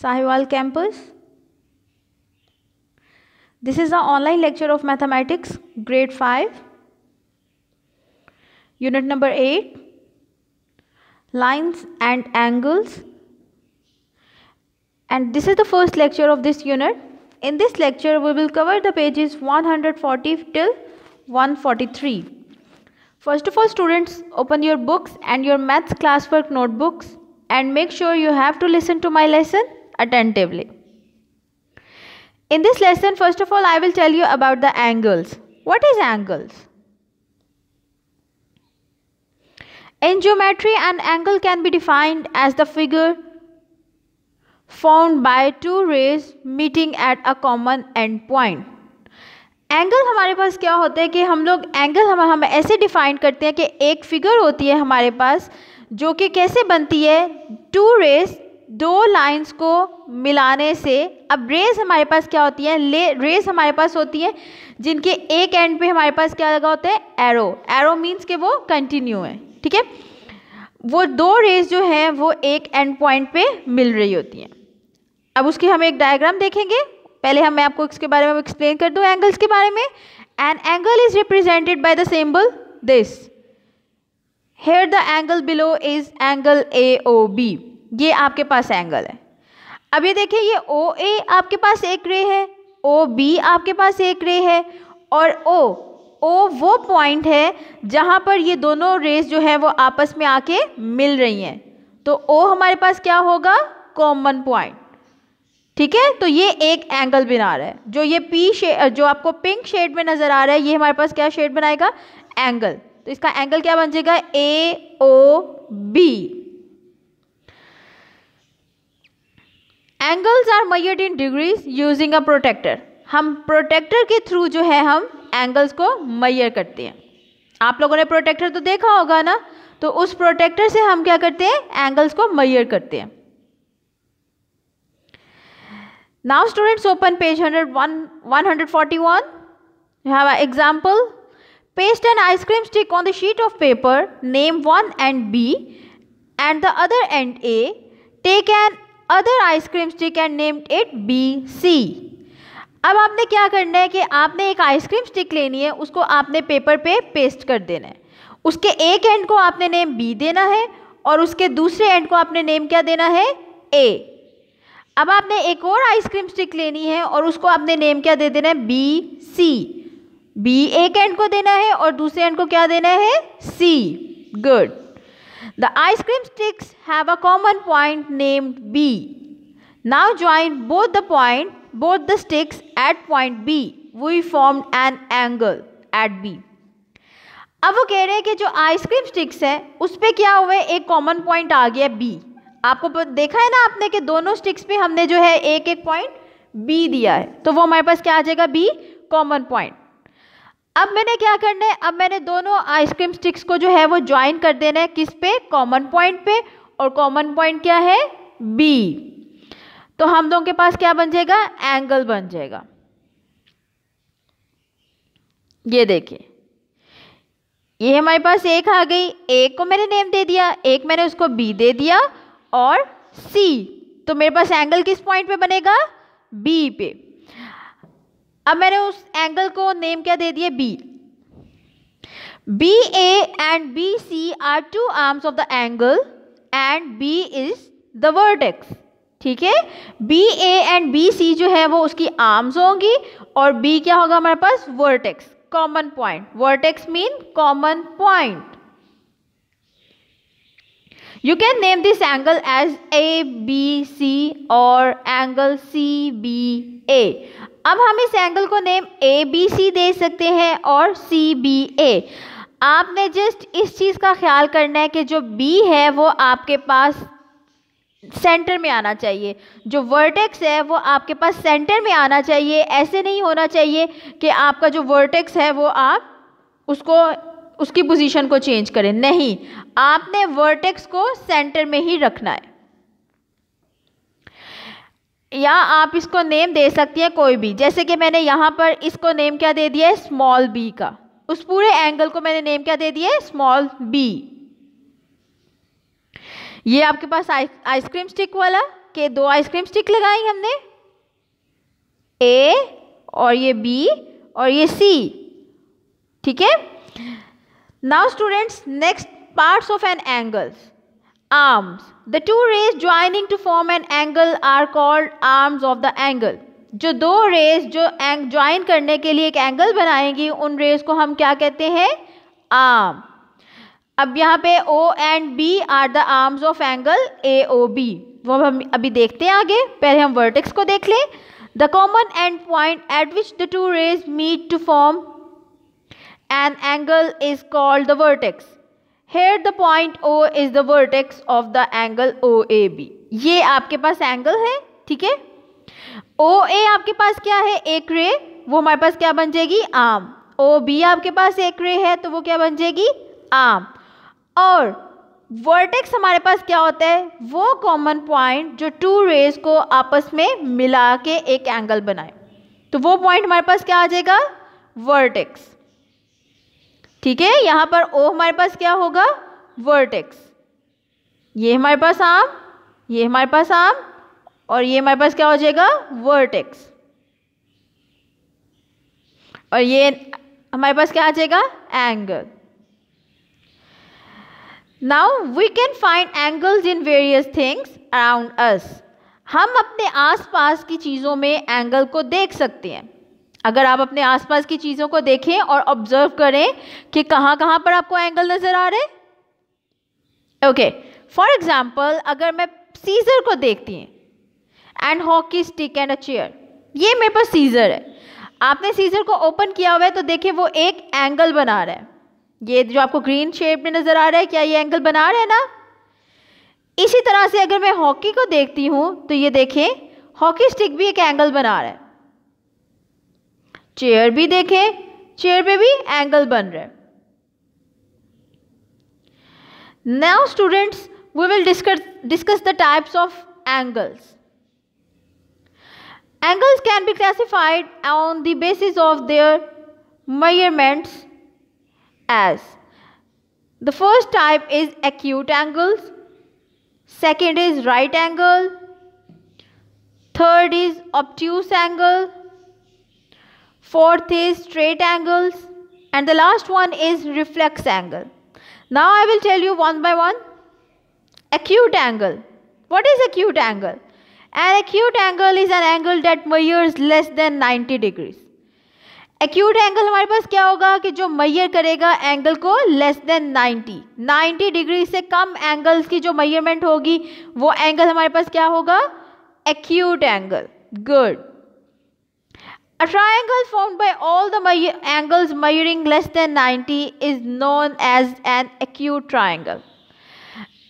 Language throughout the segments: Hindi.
Sahiwal campus. This is the online lecture of mathematics, grade 5. Unit number 8, lines and angles. And this is the first lecture of this unit. In this lecture, we will cover the pages 140 till 143. First of all, students, open your books and your maths classwork notebooks and make sure you have to listen to my lesson attentively. In this lesson, first of all, I will tell you about the angles. What is angles? In geometry, an angle can be defined as the figure formed by two rays meeting at a common end point. Angle हमारे पास क्या होते हैं कि हम लोग एंगल हम हम ऐसे डिफाइन करते हैं कि एक फिगर होती है हमारे पास जो कि कैसे बनती है टू रेस दो लाइंस को मिलाने से अब रेस हमारे पास क्या होती है ले रेस हमारे पास होती है जिनके एक एंड पे हमारे पास क्या लगा होता है एरो एरो मीन्स के वो कंटिन्यू है ठीक है वो दो रेस जो हैं वो एक एंड पॉइंट पे मिल रही होती हैं अब उसके हम एक डायग्राम देखेंगे पहले हम मैं आपको इसके बारे में एक्सप्लेन कर दूँ एंगल्स के बारे में an angle is represented by the symbol this here the angle below is angle A O B ये आपके पास एंगल है अब ये देखिए ये ओ ए आपके पास एक रे है ओ बी आपके पास एक रे है और ओ ओ वो पॉइंट है जहाँ पर ये दोनों रेस जो है वो आपस में आके मिल रही हैं तो ओ हमारे पास क्या होगा कॉमन पॉइंट ठीक है तो ये एक एंगल बना रहा है जो ये पी शेड जो आपको पिंक शेड में नज़र आ रहा है ये हमारे पास क्या शेड बनाएगा एंगल तो इसका एंगल क्या बन जाएगा A O B angles are measured in degrees using a protractor हम प्रोटेक्टर के थ्रू जो है हम एंगल्स को मैयर करते हैं आप लोगों ने प्रोटेक्टर तो देखा होगा ना तो उस प्रोटेक्टर से हम क्या करते हैं एंगल्स को मैयर करते हैं now students open page hundred one one hundred forty one you example paste and ice cream stick on the sheet of paper name one end B and the other end A take another ice cream stick and named it B C अब आपने क्या करना है कि आपने एक आइसक्रीम स्टिक लेनी है उसको आपने पेपर पे पेस्ट कर देना है उसके एक एंड को आपने नेम बी देना है और उसके दूसरे एंड को आपने नेम क्या देना है ए अब आपने एक और आइसक्रीम स्टिक लेनी है और उसको आपने नेम क्या दे देना है बी सी बी एक एंड को देना है और दूसरे एंड को क्या देना है C good The ice cream sticks have a common point named B. Now join both the point, both the sticks at point B. We formed an angle at B. अब वो कह रहे हैं कि जो आइसक्रीम स्टिक्स है उस पर क्या हुआ है एक कॉमन पॉइंट आ गया बी आपको देखा है ना आपने कि दोनों स्टिक्स पे हमने जो है एक एक पॉइंट बी दिया है तो वो हमारे पास क्या आ जाएगा बी कॉमन पॉइंट अब मैंने क्या करना है अब मैंने दोनों आइसक्रीम स्टिक्स को जो है वो ज्वाइन कर देना है किस पे कॉमन पॉइंट पे और कॉमन पॉइंट क्या है बी तो हम दोनों के पास क्या बन जाएगा एंगल बन जाएगा ये देखिए ये हमारे पास एक आ गई एक को मैंने नेम दे दिया एक मैंने उसको बी दे दिया और सी तो मेरे पास एंगल किस पॉइंट पे बनेगा बी पे अब मैंने उस एंगल को नेम क्या दे दिया B B A and B C are two arms of the angle and B is the vertex ठीक है B A and B C जो है वो उसकी आर्म्स होंगी और बी क्या होगा हमारे पास vertex common point vertex mean common point you can name this angle as A B C और एंगल सी बी ए अब हम इस एंगल को नेम ए बी सी दे सकते हैं और सी बी ए आपने जस्ट इस चीज़ का ख्याल करना है कि जो बी है वो आपके पास सेंटर में आना चाहिए जो वर्टेक्स है वो आपके पास सेंटर में आना चाहिए ऐसे नहीं होना चाहिए कि आपका जो वर्टेक्स है वो आप उसको उसकी पोजीशन को चेंज करें नहीं आपने वर्टेक्स को सेंटर में ही रखना है या आप इसको नेम दे सकती हैं कोई भी जैसे कि मैंने यहाँ पर इसको नेम क्या दे दिया है स्मॉल बी का उस पूरे एंगल को मैंने नेम क्या दे दिया है स्मॉल बी ये आपके पास आइसक्रीम स्टिक वाला के दो आइसक्रीम स्टिक लगाई हमने ए और ये बी और ये सी ठीक है now students next parts of an angles arms. The two rays joining to form an angle are called arms of the angle. जो दो रेस जो एंग ज्वाइन करने के लिए एक एंगल बनाएंगी उन रेस को हम क्या कहते हैं आर्म अब यहाँ पे O and B are the arms of angle A O B वो हम अभी देखते हैं आगे पहले हम वर्टेक्स को देख लें the common end point at which the two rays meet to form an angle is called the vertex here the point O is the vertex of the angle O A B ये आपके पास एंगल है ठीक है ओ ए आपके पास क्या है एक रे वो हमारे पास क्या बन जाएगी आम ओ बी आपके पास एक रे है तो वो क्या बन जाएगी आम और वर्टेक्स हमारे पास क्या होता है वो कॉमन पॉइंट जो टू रेज को आपस में मिला के एक एंगल बनाए तो वो पॉइंट हमारे पास क्या आ जाएगा वर्टेक्स ठीक है यहाँ पर ओ हमारे पास क्या होगा वर्टेक्स ये हमारे पास आम ये हमारे पास आम और ये हमारे पास क्या हो जाएगा वर्टेक्स और ये हमारे पास क्या आ जाएगा angle now we can find angles in various things around us हम अपने आसपास की चीज़ों में एंगल को देख सकते हैं अगर आप अपने आसपास की चीज़ों को देखें और ऑब्जर्व करें कि कहाँ कहाँ पर आपको एंगल नज़र आ रहे ओके फॉर एग्ज़ाम्पल अगर मैं सीज़र को देखती हूँ and hockey stick and a chair ये मेरे पास सीज़र है आपने सीज़र को ओपन किया हुआ है तो देखिए वो एक एंगल बना रहा है ये जो आपको ग्रीन शेप में नज़र आ रहा है क्या ये एंगल बना रहा है ना इसी तरह से अगर मैं हॉकी को देखती हूँ तो ये देखें हॉकी स्टिक भी एक एंगल बना रहा है चेयर भी देखें चेयर पे भी एंगल बन रहे now students we will discuss the types of angles angles can be classified on the basis of their measurements as the first type is acute angles second is right angle third is obtuse angle Fourth is straight angles. And the last one is reflex angle. Now I will tell you one by one. Acute angle. What is acute angle? An acute angle is an angle that measures less than 90 degrees. Acute angle. हमारे पास क्या होगा कि जो मैयर करेगा एंगल को less than 90 90 degrees से कम एंगल्स की जो मैयरमेंट होगी वो एंगल हमारे पास क्या होगा Acute angle. Good. A triangle formed by all the angles measuring less than 90 is known as an acute triangle.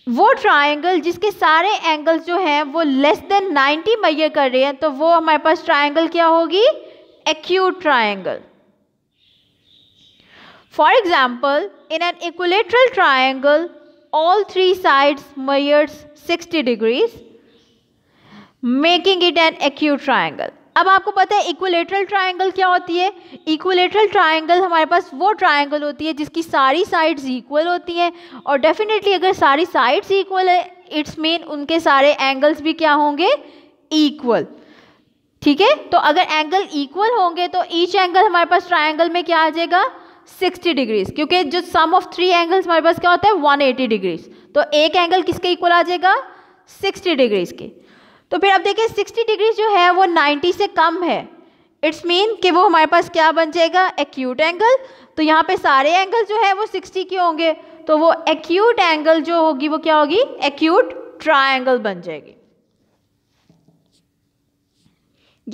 वो ट्राइंगल जिसके सारे एंगल्स जो हैं वो लेस देन 90 मैय कर रहे हैं तो वो हमारे पास ट्राइंगल क्या होगी acute triangle for example in an equilateral triangle all three sides measures 60 degrees making it an acute triangle अब आपको पता है इक्वलेटरल ट्राइंगल क्या होती है इक्वलेटरल ट्राइंगल हमारे पास वो ट्राइंगल होती है जिसकी सारी साइड्स इक्वल होती हैं और डेफिनेटली अगर सारी साइड्स इक्वल है इट्स मीन उनके सारे एंगल्स भी क्या होंगे इक्वल ठीक है तो अगर एंगल इक्वल होंगे तो ईच एंगल हमारे पास ट्राइंगल में क्या आ जाएगा 60 डिग्रीज क्योंकि जो सम ऑफ थ्री एंगल्स हमारे पास क्या होता है 180 डिग्रीज तो एक एंगल किसके इक्वल आ जाएगा 60 डिग्रीज के तो फिर अब देखिए 60 डिग्री जो है वो 90 से कम है इट्स मीन कि वो हमारे पास क्या बन जाएगा एक्यूट एंगल तो यहाँ पे सारे एंगल जो है वो 60 के होंगे तो वो एक्यूट एंगल जो होगी वो क्या होगी एक्यूट ट्राइंगल बन जाएगी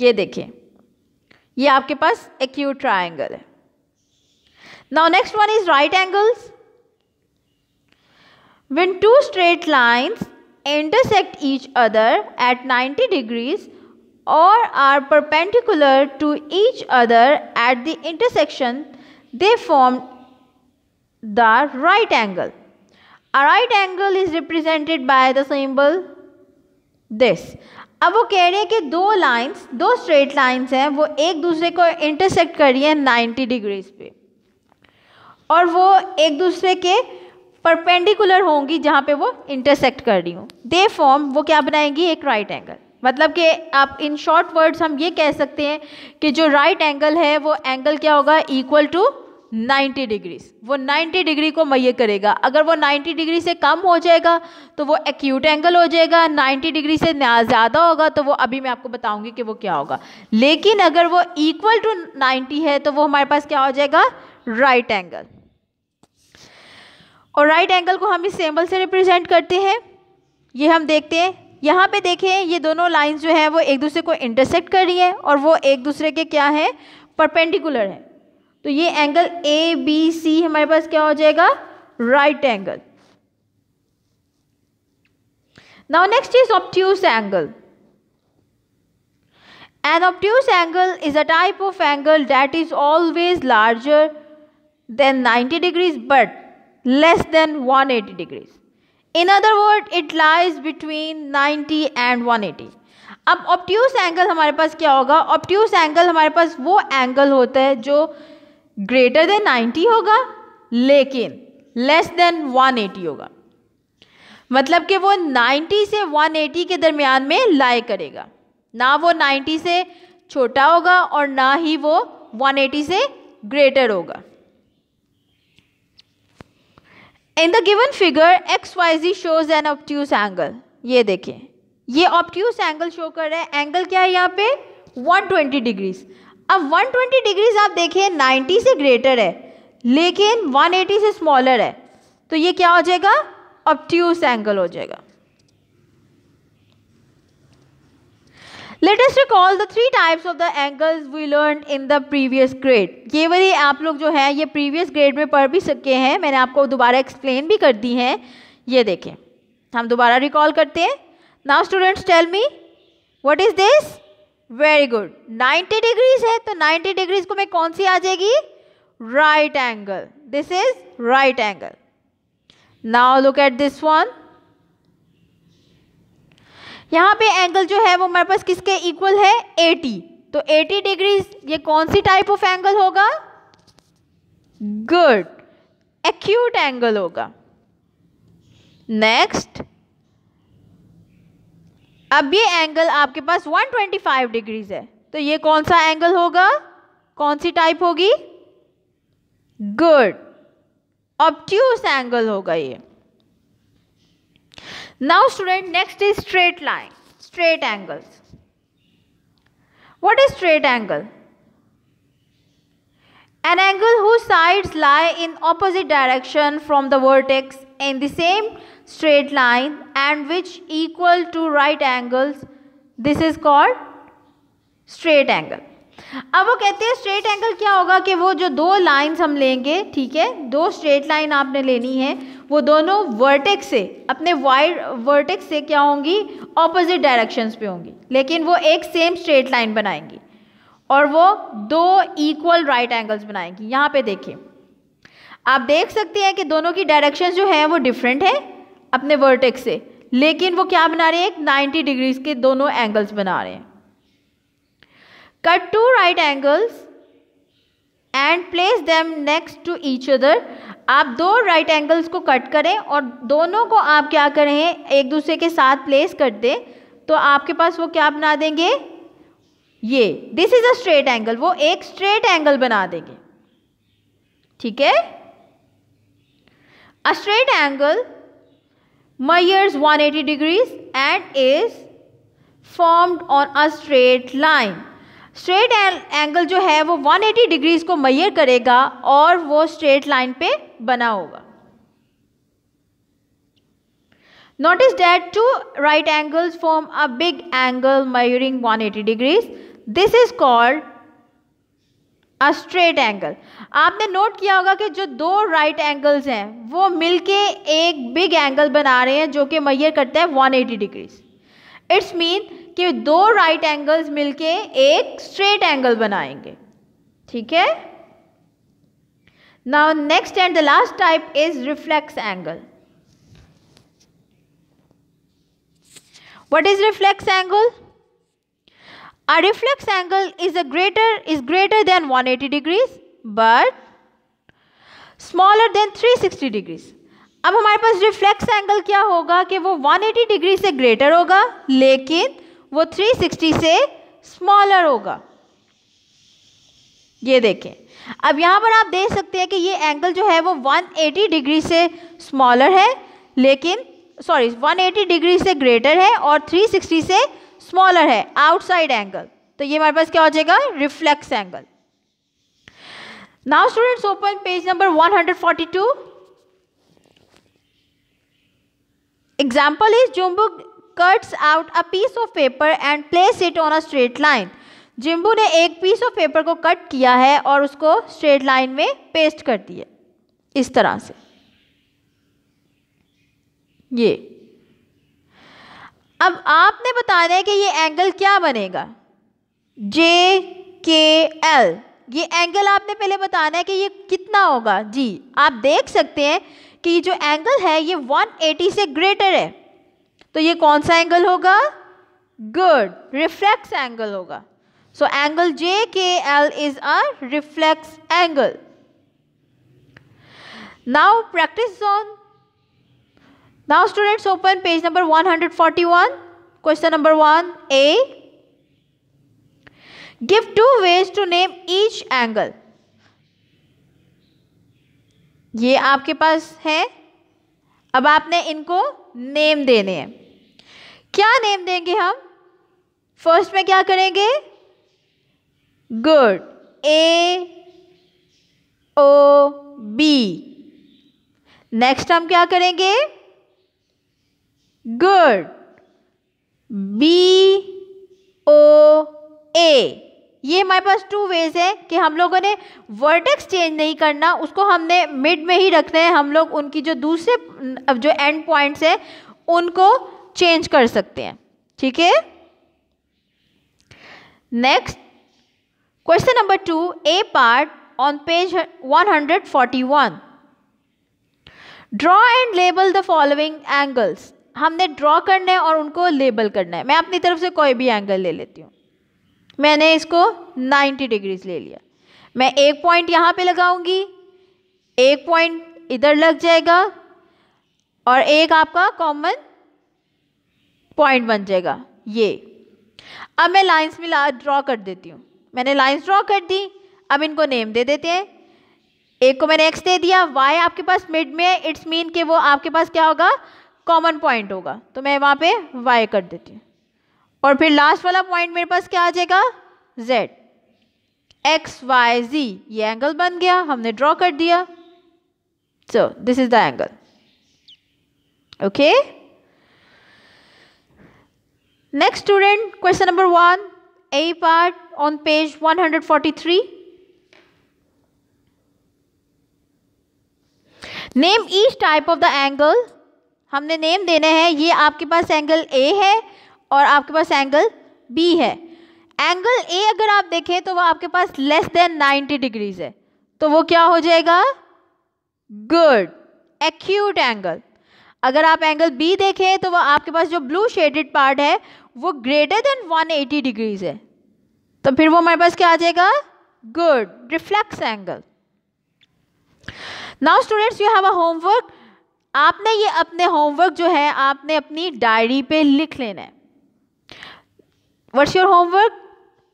ये देखिए ये आपके पास एक्यूट ट्राइंगल है now next one is right angles when two straight lines intersect each other at 90 degrees or are perpendicular to each other at the intersection, they form the right angle. A right angle is represented by the symbol this. अब वो कह रहे हैं कि दो लाइंस दो स्ट्रेट लाइंस हैं वो एक दूसरे को इंटरसेक्ट कर रही हैं 90 डिग्रीज पे और वो एक दूसरे के परपेंडिकुलर होंगी जहाँ पे वो इंटरसेक्ट कर रही हूँ दे फॉर्म वो क्या बनाएंगी एक राइट एंगल मतलब कि आप इन शॉर्ट वर्ड्स हम ये कह सकते हैं कि जो राइट right एंगल है वो एंगल क्या होगा इक्वल टू 90 डिग्रीज वो 90 डिग्री को मैय करेगा अगर वो 90 डिग्री से कम हो जाएगा तो वो एक्यूट एंगल हो जाएगा 90 डिग्री से ज़्यादा होगा तो वो अभी मैं आपको बताऊंगी कि वो क्या होगा लेकिन अगर वो इक्वल टू 90 है तो वो हमारे पास क्या हो जाएगा राइट right एंगल और राइट एंगल को हम इस सेम्बल से रिप्रेजेंट करते हैं ये हम देखते हैं यहाँ पे देखें ये दोनों लाइंस जो हैं वो एक दूसरे को इंटरसेक्ट कर रही हैं और वो एक दूसरे के क्या हैं परपेंडिकुलर हैं तो ये एंगल ए बी सी हमारे पास क्या हो जाएगा right angle now next is obtuse angle an obtuse angle is a type of angle that is always larger than ninety degrees but less than 180 degrees. In other word it lies between 90 and 180. अब ऑप्ट्यूस एंगल हमारे पास क्या होगा ऑप्ट्यूस एंगल हमारे पास वो एंगल होता है जो ग्रेटर देन 90 होगा लेकिन लेस देन 180 होगा मतलब कि वो 90 से 180 के दरमियान में लाई करेगा ना वो 90 से छोटा होगा और ना ही वो 180 से ग्रेटर होगा in the given figure X Y Z shows an obtuse angle ये देखें ये ऑप्ट्यूस एंगल शो कर रहा है एंगल क्या है यहाँ पे 120 डिग्रीज अब 120 डिग्रीज आप देखें 90 से ग्रेटर है लेकिन 180 से स्मॉलर है तो ये क्या हो जाएगा ऑप्ट्यूस एंगल हो जाएगा let us recall the three types of the angles we learn in the previous grade ये वही आप लोग जो है ये प्रीवियस ग्रेड में पढ़ भी सके हैं मैंने आपको दोबारा एक्सप्लेन भी कर दी है ये देखें हम दोबारा रिकॉल करते हैं now students tell me what is this very good 90 degrees है तो 90 डिग्रीज को में कौन सी आ जाएगी right angle this is right angle now look at this one यहाँ पे एंगल जो है वो हमारे पास किसके इक्वल है 80 तो 80 डिग्री ये कौन सी टाइप ऑफ एंगल होगा गुड एक्यूट एंगल होगा नेक्स्ट अब ये एंगल आपके पास 125 डिग्रीज है तो ये कौन सा एंगल होगा कौन सी टाइप होगी गुड ऑब्ट्यूस एंगल होगा ये now student next is straight line straight angles what is straight angle an angle whose sides lie in opposite direction from the vertex in the same straight line and which equal to right angles this is called straight angle अब वो कहते हैं स्ट्रेट एंगल क्या होगा कि वो जो दो लाइंस हम लेंगे ठीक है दो स्ट्रेट लाइन आपने लेनी है वो दोनों वर्टेक्स से अपने वाइड वर्टेक्स से क्या होंगी ऑपोजिट डायरेक्शंस पे होंगी लेकिन वो एक सेम स्ट्रेट लाइन बनाएंगी और वो दो इक्वल राइट एंगल्स बनाएंगी यहाँ पे देखिए आप देख सकते हैं कि दोनों की डायरेक्शंस जो हैं वो डिफरेंट हैं अपने वर्टेक्स से लेकिन वो क्या बना रहे हैं एक नाइन्टी डिग्रीज के दोनों एंगल्स बना रहे हैं cut two right angles and place them next to each other आप दो राइट एंगल्स को कट करें और दोनों को आप क्या करें एक दूसरे के साथ प्लेस कर दें तो आपके पास वो क्या बना देंगे ये this is a straight angle वो एक स्ट्रेट एंगल बना देंगे ठीक है a straight angle measures 180 degrees and is formed on a straight line straight angle जो है वो 180 एटी डिग्रीज को मैयर करेगा और वो स्ट्रेट लाइन पे बना होगा notice that two right angles form a big angle measuring 180 eighty degrees this is called a straight angle आपने नोट किया होगा कि जो दो राइट right एंगल्स हैं वो मिलके एक बिग एंगल बना रहे हैं जो कि मैयर करता है 180 एटी डिग्रीज इट्स मीन कि दो राइट एंगल्स मिलके एक स्ट्रेट एंगल बनाएंगे ठीक है now next and the last type is reflex angle what is reflex angle a reflex angle is a greater is greater than 180 degrees but smaller than 360 degrees अब हमारे पास रिफ्लेक्स एंगल क्या होगा कि वो 180 डिग्री से ग्रेटर होगा लेकिन वो 360 से स्मॉलर होगा ये देखें अब यहाँ पर आप देख सकते हैं कि ये एंगल जो है वो 180 डिग्री से स्मॉलर है लेकिन सॉरी 180 डिग्री से ग्रेटर है और 360 से स्मॉलर है आउटसाइड एंगल तो ये हमारे पास क्या हो जाएगा reflex angle now students open page number 142 example is जुम्बुक cuts out a piece of paper and place it on a straight line. जिम्बू ने एक पीस ऑफ पेपर को कट किया है और उसको स्ट्रेट लाइन में पेस्ट कर दिया इस तरह से ये अब आपने बताना है कि ये एंगल क्या बनेगा जे के एल ये एंगल आपने पहले बताना है कि ये कितना होगा जी आप देख सकते हैं कि जो एंगल है ये 180 से ग्रेटर है तो ये कौन सा एंगल होगा गुड रिफ्लेक्स एंगल होगा सो angle J K L is a reflex angle now practice zone now students open page number 141 question number one A give two ways to name each angle ये आपके पास है अब आपने इनको नेम देने हैं क्या नेम देंगे हम फर्स्ट में क्या करेंगे good A O B next हम क्या करेंगे गुड बी ओ ए ये हमारे पास टू वेज है कि हम लोगों ने वर्टेक्स चेंज नहीं करना उसको हमने मिड में ही रखना है हम लोग उनकी जो दूसरे जो एंड पॉइंट्स है उनको चेंज कर सकते हैं ठीक है next question number two A part on page 141 draw and label the following angles हमने ड्रॉ करना है और उनको लेबल करना है मैं अपनी तरफ से कोई भी एंगल ले लेती हूँ मैंने इसको 90 डिग्रीज ले लिया मैं एक पॉइंट यहाँ पे लगाऊंगी एक पॉइंट इधर लग जाएगा और एक आपका कॉमन पॉइंट बन जाएगा ये अब मैं लाइंस मिला ड्रॉ कर देती हूँ मैंने लाइंस ड्रॉ कर दी अब इनको नेम दे देते हैं एक को मैंने एक्स दे दिया वाई आपके पास मिड में है इट्स मीन कि वो आपके पास क्या होगा कॉमन पॉइंट होगा तो मैं वहाँ पे वाई कर देती हूँ और फिर लास्ट वाला पॉइंट मेरे पास क्या आ जाएगा z एक्स वाई जी ये एंगल बन गया हमने ड्रॉ कर दिया so this is the angle okay next student question number one A part on page 143 name each type of the angle हमने नेम देना है ये आपके पास एंगल ए है और आपके पास एंगल बी है एंगल ए अगर आप देखें तो वह आपके पास लेस देन नाइन्टी डिग्रीज है तो वो क्या हो जाएगा गुड एक्यूट एंगल अगर आप एंगल बी देखें तो वह आपके पास जो ब्लू शेडेड पार्ट है वो ग्रेटर देन 180 डिग्रीज है तो फिर वो हमारे पास क्या आ जाएगा good reflex angle now students you have a homework आपने ये अपने होमवर्क जो है आपने अपनी डायरी पे लिख लेना है What's your homework?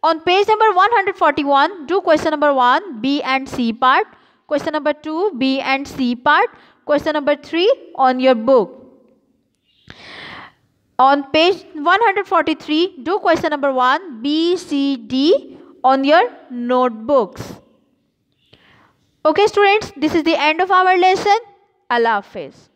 On page number 141, do question number 1, B and C part. Question number 2, B and C part. Question number 3 on your book. On page 143, do question number 1, B, C, D on your notebooks. Okay students, this is the end of our lesson. Allah Hafiz.